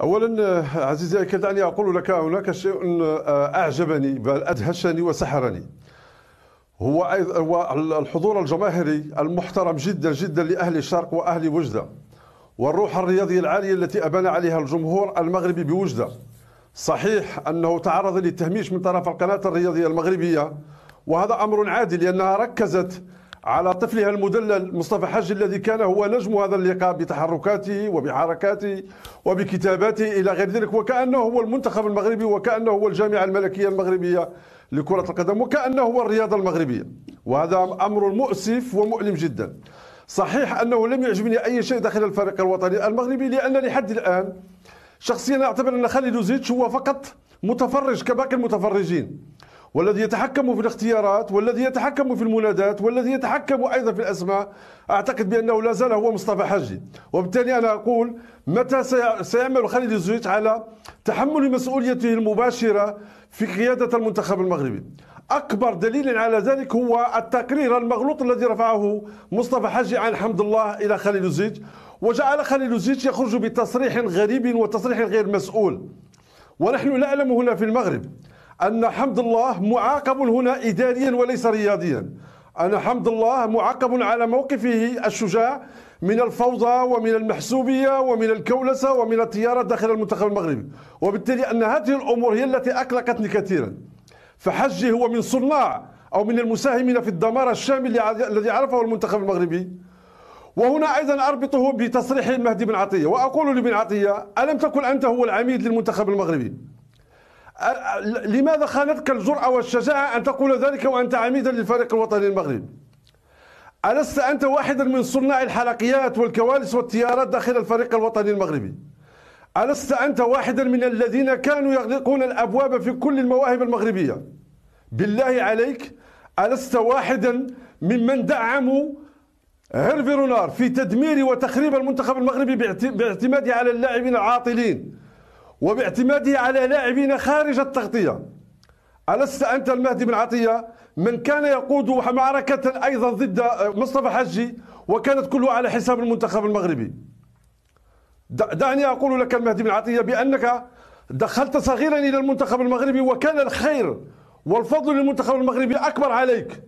اولا آه، عزيزي اكد دعني اقول لك هناك شيء آه، اعجبني بل ادهشني وسحرني هو الحضور الجماهيري المحترم جدا جدا لاهل الشرق واهل وجده والروح الرياضيه العاليه التي ابان عليها الجمهور المغربي بوجده صحيح انه تعرض للتهميش من طرف القناه الرياضيه المغربيه وهذا امر عادي لانها ركزت على طفلها المدلل مصطفى حج الذي كان هو نجم هذا اللقاء بتحركاته وبحركاته وبكتاباته الى غير ذلك وكانه هو المنتخب المغربي وكانه هو الجامعه الملكيه المغربيه لكره القدم وكانه هو الرياضه المغربيه وهذا امر مؤسف ومؤلم جدا صحيح انه لم يعجبني اي شيء داخل الفريق الوطني المغربي لان لحد الان شخصيا اعتبر ان خالد زيتش هو فقط متفرج كباقي المتفرجين والذي يتحكم في الاختيارات والذي يتحكم في المنادات والذي يتحكم أيضا في الأسماء أعتقد بأنه لا زال هو مصطفى حجي وبالتالي أنا أقول متى سيعمل خالد الزويت على تحمل مسؤوليته المباشرة في قيادة المنتخب المغربي أكبر دليل على ذلك هو التقرير المغلوط الذي رفعه مصطفى حجي عن حمد الله إلى خالد الزويت وجعل خالد الزيج يخرج بتصريح غريب وتصريح غير مسؤول ونحن نعلم هنا في المغرب أن حمد الله معاقب هنا إداريا وليس رياضيا أن حمد الله معاقب على موقفه الشجاع من الفوضى ومن المحسوبية ومن الكولسة ومن التيارة داخل المنتخب المغربي وبالتالي أن هذه الأمور هي التي أقلقتني كثيرا فحجي هو من صناع أو من المساهمين في الدمار الشامل الذي عرفه المنتخب المغربي وهنا أيضا أربطه بتصريح المهدي بن عطية وأقول لبن عطية ألم تكن أنت هو العميد للمنتخب المغربي لماذا خانتك الجرأة والشجاعة أن تقول ذلك وأنت عميدا للفريق الوطني المغربي ألست أنت واحدا من صناع الحلقيات والكواليس والتيارات داخل الفريق الوطني المغربي ألست أنت واحدا من الذين كانوا يغلقون الأبواب في كل المواهب المغربية بالله عليك ألست واحدا ممن دعموا هيرفي رونار في تدمير وتخريب المنتخب المغربي باعتماده على اللاعبين العاطلين وباعتماده على لاعبين خارج التغطية ألست أنت المهدي بن عطية من كان يقود معركة أيضا ضد مصطفى حجي وكانت كلها على حساب المنتخب المغربي دعني أقول لك المهدي بن عطية بأنك دخلت صغيرا إلى المنتخب المغربي وكان الخير والفضل للمنتخب المغربي أكبر عليك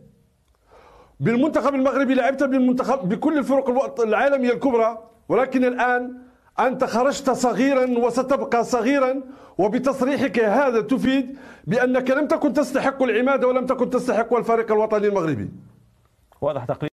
بالمنتخب المغربي لعبت بالمنتخب بكل الفرق العالمية الكبرى ولكن الآن أنت خرجت صغيرا وستبقى صغيرا وبتصريحك هذا تفيد بأنك لم تكن تستحق العمادة ولم تكن تستحق الفريق الوطني المغربي واضح تقريبا